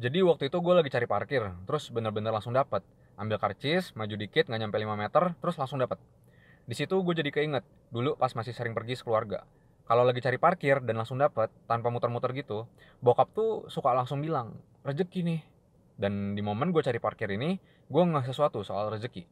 Jadi waktu itu gue lagi cari parkir, terus bener-bener langsung dapat. Ambil karcis, maju dikit, nggak nyampe 5 meter, terus langsung dapat. Di situ gue jadi keinget, dulu pas masih sering pergi sekeluarga. Kalau lagi cari parkir dan langsung dapat, tanpa muter-muter gitu, bokap tuh suka langsung bilang, rezeki nih. Dan di momen gue cari parkir ini, gue nggak sesuatu soal rezeki.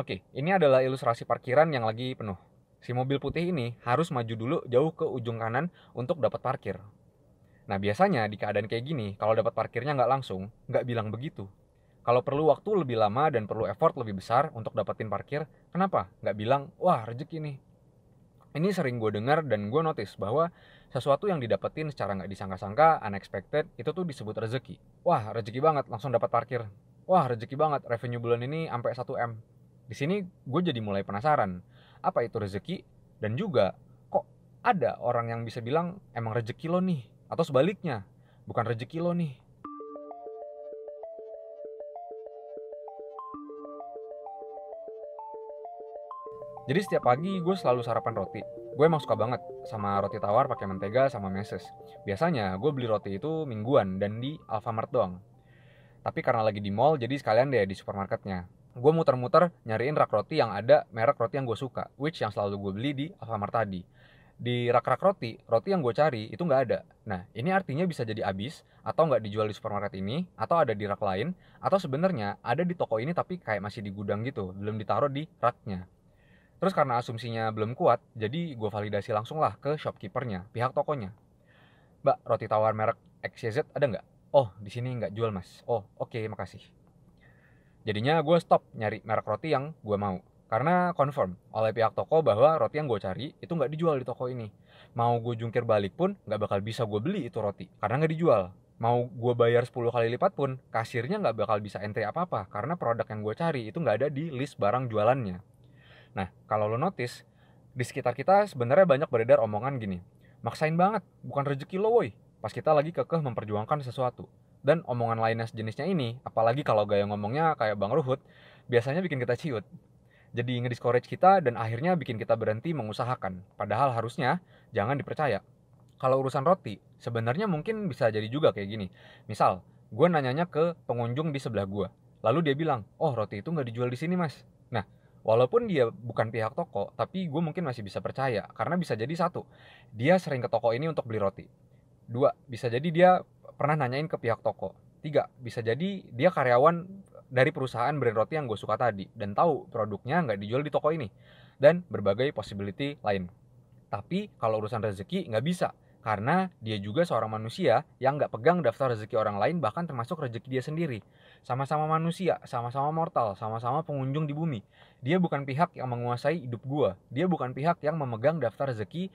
Oke, ini adalah ilustrasi parkiran yang lagi penuh. Si mobil putih ini harus maju dulu jauh ke ujung kanan untuk dapat parkir. Nah biasanya di keadaan kayak gini, kalau dapat parkirnya nggak langsung, nggak bilang begitu. Kalau perlu waktu lebih lama dan perlu effort lebih besar untuk dapetin parkir, kenapa? Nggak bilang, wah rezeki nih. Ini sering gue dengar dan gue notice bahwa sesuatu yang didapetin secara nggak disangka-sangka, unexpected, itu tuh disebut rezeki. Wah, rezeki banget, langsung dapat parkir. Wah, rezeki banget, revenue bulan ini sampai 1M. Di sini gue jadi mulai penasaran, apa itu rezeki? Dan juga, kok ada orang yang bisa bilang, emang rezeki lo nih? Atau sebaliknya, bukan rezeki lo nih. Jadi setiap pagi gue selalu sarapan roti. Gue emang suka banget sama roti tawar pakai mentega sama meses. Biasanya gue beli roti itu mingguan dan di Alfamart doang. Tapi karena lagi di mall jadi sekalian deh di supermarketnya. Gue muter-muter nyariin rak roti yang ada merek roti yang gue suka, which yang selalu gue beli di Alfamart tadi di rak-rak roti, roti yang gue cari itu nggak ada. Nah, ini artinya bisa jadi habis, atau nggak dijual di supermarket ini, atau ada di rak lain, atau sebenarnya ada di toko ini tapi kayak masih di gudang gitu, belum ditaruh di raknya. Terus karena asumsinya belum kuat, jadi gue validasi langsung lah ke shopkeepernya, pihak tokonya. Mbak, roti tawar merek XYZ ada nggak? Oh, di sini nggak jual mas. Oh, oke, okay, makasih. Jadinya gue stop nyari merek roti yang gue mau. Karena confirm oleh pihak toko bahwa roti yang gue cari itu nggak dijual di toko ini. Mau gue jungkir balik pun nggak bakal bisa gue beli itu roti karena nggak dijual. Mau gue bayar 10 kali lipat pun kasirnya nggak bakal bisa entry apa-apa karena produk yang gue cari itu nggak ada di list barang jualannya. Nah kalau lo notice di sekitar kita sebenarnya banyak beredar omongan gini. Maksain banget, bukan rezeki lo woi. Pas kita lagi kekeh memperjuangkan sesuatu dan omongan lainnya sejenisnya ini, apalagi kalau gaya ngomongnya kayak Bang Ruhut, biasanya bikin kita ciut jadi ngediscourage kita dan akhirnya bikin kita berhenti mengusahakan. Padahal harusnya jangan dipercaya. Kalau urusan roti, sebenarnya mungkin bisa jadi juga kayak gini. Misal, gue nanyanya ke pengunjung di sebelah gue. Lalu dia bilang, oh roti itu nggak dijual di sini mas. Nah, walaupun dia bukan pihak toko, tapi gue mungkin masih bisa percaya. Karena bisa jadi satu, dia sering ke toko ini untuk beli roti. Dua, bisa jadi dia pernah nanyain ke pihak toko. Tiga, bisa jadi dia karyawan dari perusahaan brand roti yang gue suka tadi dan tahu produknya nggak dijual di toko ini dan berbagai possibility lain. Tapi kalau urusan rezeki nggak bisa karena dia juga seorang manusia yang nggak pegang daftar rezeki orang lain bahkan termasuk rezeki dia sendiri. Sama-sama manusia, sama-sama mortal, sama-sama pengunjung di bumi. Dia bukan pihak yang menguasai hidup gue Dia bukan pihak yang memegang daftar rezeki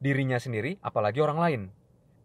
dirinya sendiri apalagi orang lain.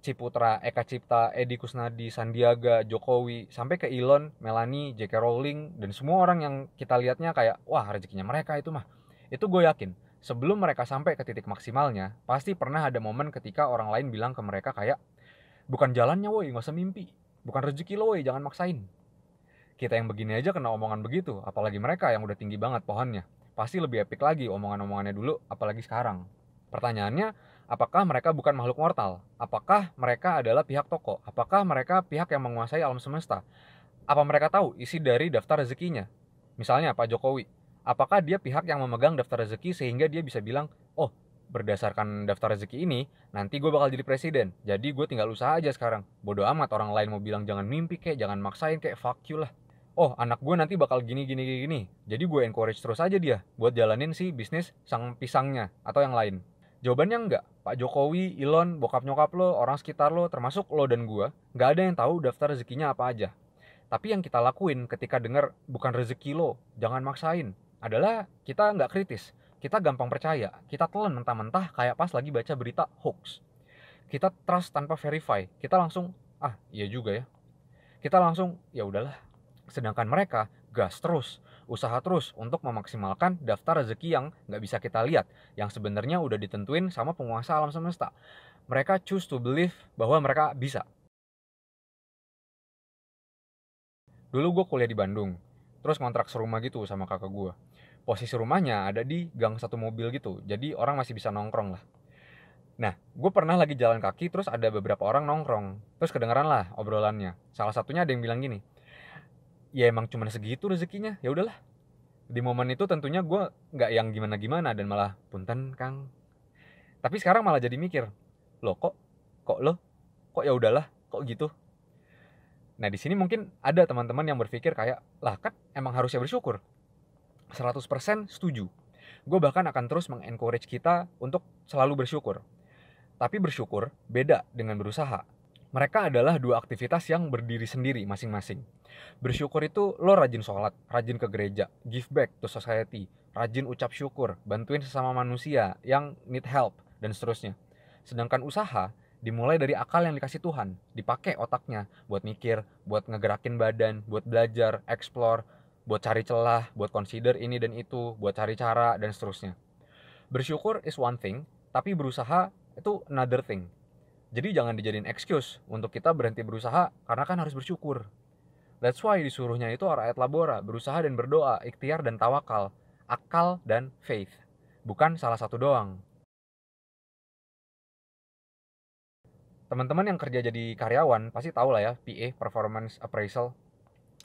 Ciputra, Eka Cipta, Edi Kusnadi, Sandiaga, Jokowi, sampai ke Elon, Melanie, J.K. Rowling, dan semua orang yang kita lihatnya kayak, wah rezekinya mereka itu mah. Itu gue yakin, sebelum mereka sampai ke titik maksimalnya, pasti pernah ada momen ketika orang lain bilang ke mereka kayak, bukan jalannya woi, gak usah mimpi, bukan rezeki lo woi, jangan maksain. Kita yang begini aja kena omongan begitu, apalagi mereka yang udah tinggi banget pohonnya. Pasti lebih epic lagi omongan-omongannya dulu, apalagi sekarang. Pertanyaannya, Apakah mereka bukan makhluk mortal? Apakah mereka adalah pihak toko? Apakah mereka pihak yang menguasai alam semesta? Apa mereka tahu isi dari daftar rezekinya? Misalnya Pak Jokowi, apakah dia pihak yang memegang daftar rezeki sehingga dia bisa bilang, oh berdasarkan daftar rezeki ini, nanti gue bakal jadi presiden. Jadi gue tinggal usaha aja sekarang. Bodoh amat orang lain mau bilang jangan mimpi kek, jangan maksain kek, fuck you lah. Oh anak gue nanti bakal gini gini gini. Jadi gue encourage terus aja dia buat jalanin si bisnis sang pisangnya atau yang lain. Jawabannya enggak. Pak Jokowi, Elon, bokap nyokap lo, orang sekitar lo, termasuk lo dan gua, nggak ada yang tahu daftar rezekinya apa aja. Tapi yang kita lakuin ketika dengar bukan rezeki lo, jangan maksain, adalah kita nggak kritis. Kita gampang percaya, kita telan mentah-mentah kayak pas lagi baca berita hoax. Kita trust tanpa verify, kita langsung, ah iya juga ya. Kita langsung, ya udahlah. Sedangkan mereka gas terus, usaha terus untuk memaksimalkan daftar rezeki yang nggak bisa kita lihat, yang sebenarnya udah ditentuin sama penguasa alam semesta. Mereka choose to believe bahwa mereka bisa. Dulu gue kuliah di Bandung, terus kontrak serumah gitu sama kakak gue. Posisi rumahnya ada di gang satu mobil gitu, jadi orang masih bisa nongkrong lah. Nah, gue pernah lagi jalan kaki, terus ada beberapa orang nongkrong. Terus kedengeran lah obrolannya. Salah satunya ada yang bilang gini, ya emang cuma segitu rezekinya ya udahlah di momen itu tentunya gue nggak yang gimana gimana dan malah punten kang tapi sekarang malah jadi mikir lo kok kok lo kok ya udahlah kok gitu nah di sini mungkin ada teman-teman yang berpikir kayak lah kan emang harusnya bersyukur 100% setuju gue bahkan akan terus mengencourage kita untuk selalu bersyukur tapi bersyukur beda dengan berusaha mereka adalah dua aktivitas yang berdiri sendiri masing-masing Bersyukur itu lo rajin sholat, rajin ke gereja, give back to society, rajin ucap syukur, bantuin sesama manusia yang need help, dan seterusnya. Sedangkan usaha dimulai dari akal yang dikasih Tuhan, dipakai otaknya buat mikir, buat ngegerakin badan, buat belajar, explore, buat cari celah, buat consider ini dan itu, buat cari cara dan seterusnya. Bersyukur is one thing, tapi berusaha itu another thing. Jadi jangan dijadiin excuse untuk kita berhenti berusaha karena kan harus bersyukur. That's why disuruhnya itu orang labora, berusaha dan berdoa, ikhtiar dan tawakal, akal dan faith. Bukan salah satu doang. Teman-teman yang kerja jadi karyawan pasti tahu lah ya, PA, performance appraisal.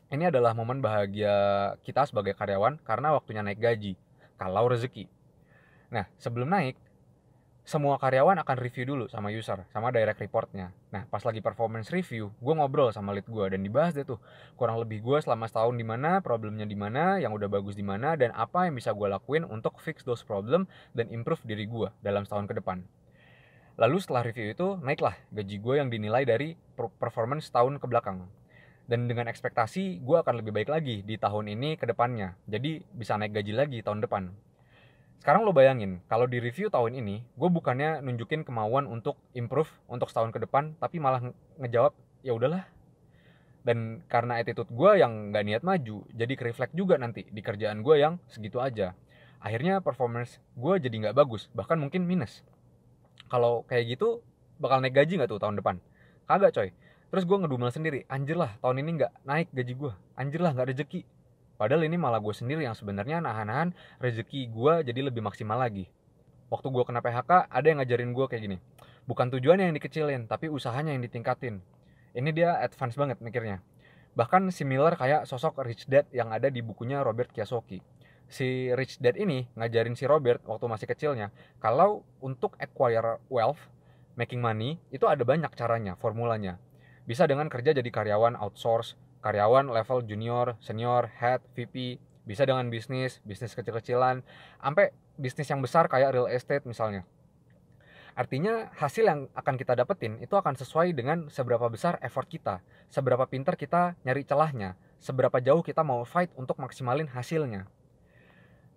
Ini adalah momen bahagia kita sebagai karyawan karena waktunya naik gaji, kalau rezeki. Nah, sebelum naik, semua karyawan akan review dulu sama user, sama direct reportnya. Nah, pas lagi performance review, gue ngobrol sama lead gue dan dibahas deh tuh kurang lebih gue selama setahun di mana, problemnya di mana, yang udah bagus di mana, dan apa yang bisa gue lakuin untuk fix those problem dan improve diri gue dalam setahun ke depan. Lalu setelah review itu naiklah gaji gue yang dinilai dari performance tahun ke belakang. Dan dengan ekspektasi gue akan lebih baik lagi di tahun ini ke depannya. Jadi bisa naik gaji lagi tahun depan sekarang lo bayangin kalau di review tahun ini gue bukannya nunjukin kemauan untuk improve untuk setahun ke depan tapi malah ngejawab ya udahlah dan karena attitude gue yang gak niat maju jadi kereflek juga nanti di kerjaan gue yang segitu aja akhirnya performance gue jadi nggak bagus bahkan mungkin minus kalau kayak gitu bakal naik gaji nggak tuh tahun depan kagak coy terus gue ngedumel sendiri anjir lah tahun ini nggak naik gaji gue anjir lah nggak rezeki Padahal ini malah gue sendiri yang sebenarnya nahan-nahan rezeki gue jadi lebih maksimal lagi. Waktu gue kena PHK, ada yang ngajarin gue kayak gini. Bukan tujuan yang dikecilin, tapi usahanya yang ditingkatin. Ini dia advance banget mikirnya. Bahkan similar kayak sosok rich dad yang ada di bukunya Robert Kiyosaki. Si rich dad ini ngajarin si Robert waktu masih kecilnya, kalau untuk acquire wealth, making money, itu ada banyak caranya, formulanya. Bisa dengan kerja jadi karyawan outsource, karyawan level junior, senior, head, VP, bisa dengan bisnis, bisnis kecil-kecilan, sampai bisnis yang besar kayak real estate misalnya. Artinya hasil yang akan kita dapetin itu akan sesuai dengan seberapa besar effort kita, seberapa pinter kita nyari celahnya, seberapa jauh kita mau fight untuk maksimalin hasilnya.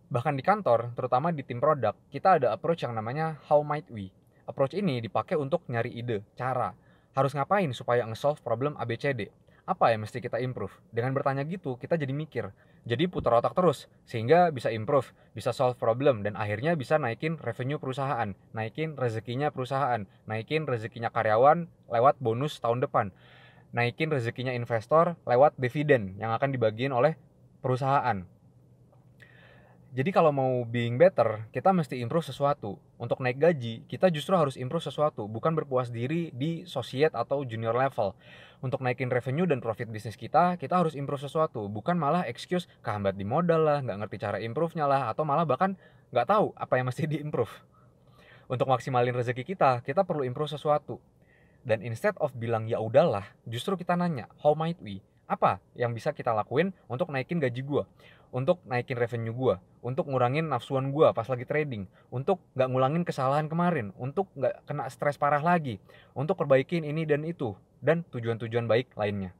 Bahkan di kantor, terutama di tim produk, kita ada approach yang namanya how might we. Approach ini dipakai untuk nyari ide, cara, harus ngapain supaya nge-solve problem ABCD apa yang mesti kita improve? Dengan bertanya gitu, kita jadi mikir. Jadi putar otak terus, sehingga bisa improve, bisa solve problem, dan akhirnya bisa naikin revenue perusahaan, naikin rezekinya perusahaan, naikin rezekinya karyawan lewat bonus tahun depan, naikin rezekinya investor lewat dividen yang akan dibagiin oleh perusahaan. Jadi kalau mau being better, kita mesti improve sesuatu. Untuk naik gaji, kita justru harus improve sesuatu, bukan berpuas diri di associate atau junior level. Untuk naikin revenue dan profit bisnis kita, kita harus improve sesuatu, bukan malah excuse kehambat di modal lah, nggak ngerti cara improve-nya lah, atau malah bahkan nggak tahu apa yang mesti diimprove. Untuk maksimalin rezeki kita, kita perlu improve sesuatu. Dan instead of bilang ya udahlah, justru kita nanya, how might we? apa yang bisa kita lakuin untuk naikin gaji gue untuk naikin revenue gue untuk ngurangin nafsuan gue pas lagi trading untuk nggak ngulangin kesalahan kemarin untuk nggak kena stres parah lagi untuk perbaikin ini dan itu dan tujuan-tujuan baik lainnya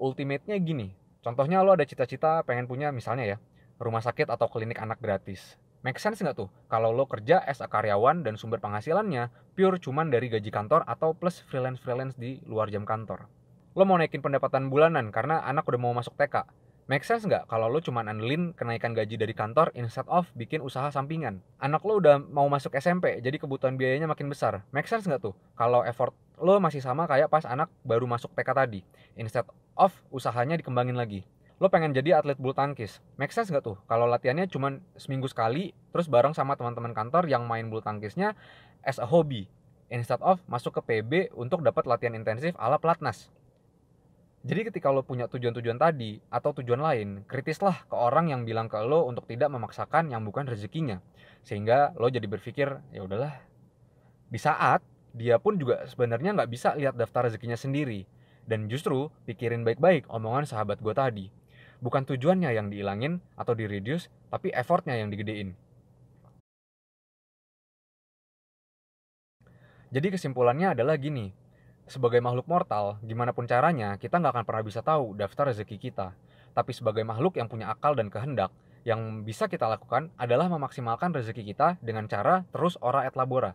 ultimate-nya gini contohnya lo ada cita-cita pengen punya misalnya ya rumah sakit atau klinik anak gratis Make sense nggak tuh kalau lo kerja as a karyawan dan sumber penghasilannya pure cuman dari gaji kantor atau plus freelance-freelance di luar jam kantor? lo mau naikin pendapatan bulanan karena anak udah mau masuk TK. Make sense nggak kalau lo cuma andelin kenaikan gaji dari kantor instead of bikin usaha sampingan? Anak lo udah mau masuk SMP, jadi kebutuhan biayanya makin besar. Make sense nggak tuh kalau effort lo masih sama kayak pas anak baru masuk TK tadi? Instead of usahanya dikembangin lagi. Lo pengen jadi atlet bulu tangkis. Make sense nggak tuh kalau latihannya cuma seminggu sekali, terus bareng sama teman-teman kantor yang main bulu tangkisnya as a hobby. Instead of masuk ke PB untuk dapat latihan intensif ala pelatnas. Jadi ketika lo punya tujuan-tujuan tadi atau tujuan lain, kritislah ke orang yang bilang ke lo untuk tidak memaksakan yang bukan rezekinya. Sehingga lo jadi berpikir, ya udahlah. Di saat dia pun juga sebenarnya nggak bisa lihat daftar rezekinya sendiri. Dan justru pikirin baik-baik omongan sahabat gue tadi. Bukan tujuannya yang diilangin atau di-reduce, tapi effortnya yang digedein. Jadi kesimpulannya adalah gini, sebagai makhluk mortal, gimana pun caranya, kita nggak akan pernah bisa tahu daftar rezeki kita. Tapi sebagai makhluk yang punya akal dan kehendak, yang bisa kita lakukan adalah memaksimalkan rezeki kita dengan cara terus ora et labora.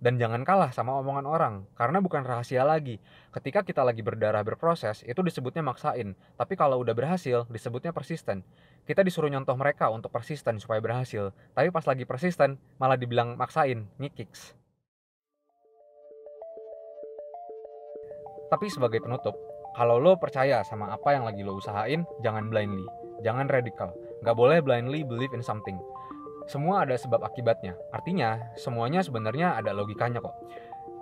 Dan jangan kalah sama omongan orang, karena bukan rahasia lagi. Ketika kita lagi berdarah berproses, itu disebutnya maksain. Tapi kalau udah berhasil, disebutnya persisten. Kita disuruh nyontoh mereka untuk persisten supaya berhasil. Tapi pas lagi persisten, malah dibilang maksain, nyikiks. Tapi sebagai penutup, kalau lo percaya sama apa yang lagi lo usahain, jangan blindly, jangan radical, Gak boleh blindly believe in something. Semua ada sebab akibatnya. Artinya, semuanya sebenarnya ada logikanya kok.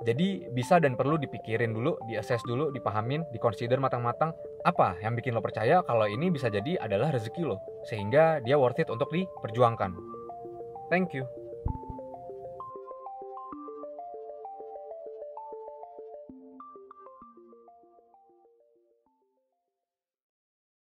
Jadi bisa dan perlu dipikirin dulu, diakses dulu, dipahamin, dikonsider matang-matang apa yang bikin lo percaya kalau ini bisa jadi adalah rezeki lo, sehingga dia worth it untuk diperjuangkan. Thank you.